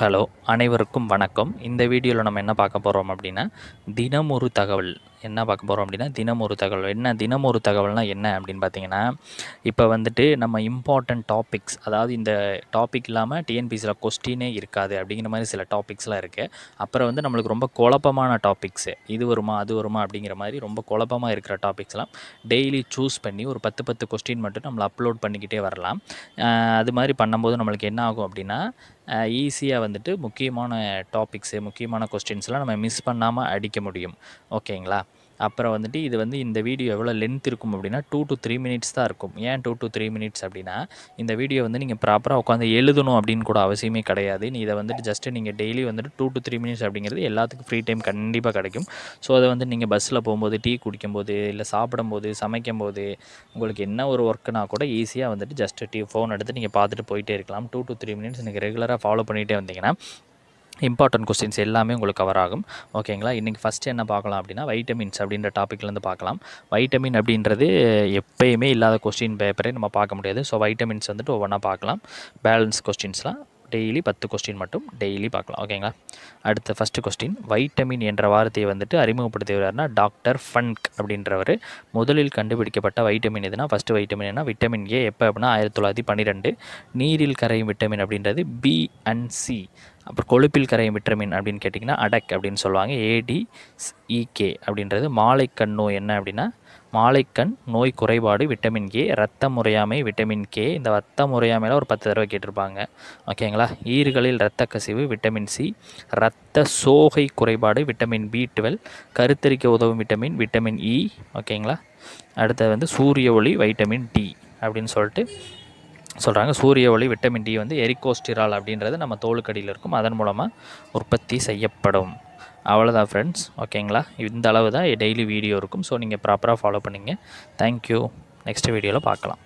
hello அனைவருக்கும் வணக்கம் இந்த வீடியோவில் நம்ம என்ன பார்க்க போகிறோம் அப்படின்னா தினம் ஒரு தகவல் என்ன பார்க்க போகிறோம் அப்படின்னா தினம் ஒரு தகவல் என்ன தினம் ஒரு தகவல்னால் என்ன அப்படின்னு பார்த்தீங்கன்னா இப்போ வந்துட்டு நம்ம இம்பார்ட்டண்ட் டாபிக்ஸ் அதாவது இந்த டாபிக் இல்லாமல் டிஎன்பிசியில் கொஸ்டினே இருக்காது அப்படிங்கிற மாதிரி சில டாபிக்ஸ்லாம் இருக்குது அப்புறம் வந்து நம்மளுக்கு ரொம்ப குழப்பமான டாபிக்ஸு இது வருமா அது வருமா அப்படிங்கிற மாதிரி ரொம்ப குழப்பமாக இருக்கிற டாபிக்ஸ்லாம் டெய்லி சூஸ் பண்ணி ஒரு பத்து பத்து கொஸ்டின் மட்டும் நம்மளை அப்லோட் பண்ணிக்கிட்டே வரலாம் அது மாதிரி பண்ணும்போது நம்மளுக்கு என்ன ஆகும் அப்படின்னா ஈஸியாக வந்துட்டு முக்கியமான டாபிக்ஸு முக்கியமான கொஸ்டின்ஸ்லாம் நம்ம மிஸ் பண்ணாமல் அடிக்க முடியும் ஓகேங்களா அப்புறம் வந்துட்டு இது வந்து இந்த வீடியோ எவ்வளோ லென்த் இருக்கும் அப்படின்னா டூ டு த்ரீ மினிட்ஸ் தான் இருக்கும் ஏன் டூ டு த்ரீ மினிட்ஸ் அப்படின்னா இந்த வீடியோ வந்து நீங்கள் ப்ராப்பராக உட்காந்து எழுதணும் அப்படின்னு கூட அவசியமே கிடையாது நீ இதை வந்துட்டு ஜஸ்ட்டு நீங்கள் டெய்லி வந்துட்டு டூ டு த்ரீ மினிட்ஸ் அப்படிங்கிறது எல்லாத்துக்கும் ஃப்ரீ டைம் கண்டிப்பாக கிடைக்கும் ஸோ அதை வந்து நீங்கள் பஸ்ஸில் போகும்போது டீ குடிக்கும்போது இல்லை சாப்பிடும்போது சமைக்கும் போது உங்களுக்கு என்ன ஒரு ஒர்க்குனால் கூட ஈஸியாக வந்துட்டு ஜஸ்ட்டு டீ ஃபோன் எடுத்து நீங்கள் பார்த்துட்டு போயிட்டே இருக்கலாம் டூ டு த்ரீ மினிட்ஸ் நீங்கள் ரெகுலராக ஃபாலோ பண்ணிகிட்டே வந்தீங்கன்னா இம்பார்ட்டன்ட் கொஸ்டின்ஸ் எல்லாமே உங்களுக்கு கவர் ஆகும் ஓகேங்களா இன்றைக்கி ஃபஸ்ட்டு என்ன பார்க்கலாம் அப்படின்னா வைட்டமின்ஸ் அப்படின்ற டாப்பிக்லேருந்து பார்க்கலாம் வைட்டமின் அப்படின்றது எப்பயுமே இல்லாத கொஸ்டின் பேப்பரே நம்ம பார்க்க முடியாது ஸோ வைட்டமின்ஸ் வந்துட்டு ஒவ்வொன்றா பார்க்கலாம் பேலன்ஸ் கொஸ்டின்ஸ்லாம் டெய்லி பத்து கொஸ்டின் மட்டும் டெய்லி பார்க்கலாம் ஓகேங்களா அடுத்த ஃபஸ்ட்டு கொஸ்டின் வைட்டமின் என்ற வார்த்தையை வந்துட்டு அறிமுகப்படுத்தியவர்னா டாக்டர் ஃபன்க் அப்படின்றவர் முதலில் கண்டுபிடிக்கப்பட்ட வைட்டமின் எதுனா ஃபஸ்ட்டு வைட்டமின் என்ன விட்டமின் ஏ எப்போ அப்படின்னா ஆயிரத்தி தொள்ளாயிரத்தி பன்னிரெண்டு நீரில் கரையும் விட்டமின் அப்படின்றது பி அண்ட் சி அப்புறம் கொழுப்பில் கரையும் விட்டமின் அப்படின்னு கேட்டிங்கன்னா அடக் அப்படின்னு சொல்லுவாங்க ஏடிஇகே அப்படின்றது மாலை கண்ணோ என்ன அப்படின்னா மாலைக்கண் நோய் குறைபாடு விட்டமின் கே ரத்த முறையாமை விட்டமின் கே இந்த ரத்த முறையாமையில் ஒரு பத்து தடவை கேட்டிருப்பாங்க ஓகேங்களா ஈறுகளில் இரத்த கசிவு விட்டமின் சி ரத்த சோகை குறைபாடு விட்டமின் பி டுவெல் கருத்தரிக்க உதவும் விட்டமின் விட்டமின் இ ஓகேங்களா அடுத்தது வந்து சூரிய ஒளி வைட்டமின் டி அப்படின்னு சொல்லிட்டு சொல்கிறாங்க சூரிய ஒளி விட்டமின் டி வந்து எரிகோஸ்டிரால் அப்படின்றது நம்ம தோலுக்கடியில் இருக்கும் அதன் மூலமாக உற்பத்தி செய்யப்படும் அவ்வளோதான் ஃப்ரெண்ட்ஸ் ஓகேங்களா இந்த அளவு தான் டெய்லி வீடியோ இருக்கும் ஸோ நீங்கள் ப்ராப்பராக ஃபாலோ பண்ணிங்க தேங்க்யூ நெக்ஸ்ட் வீடியோவில் பார்க்கலாம்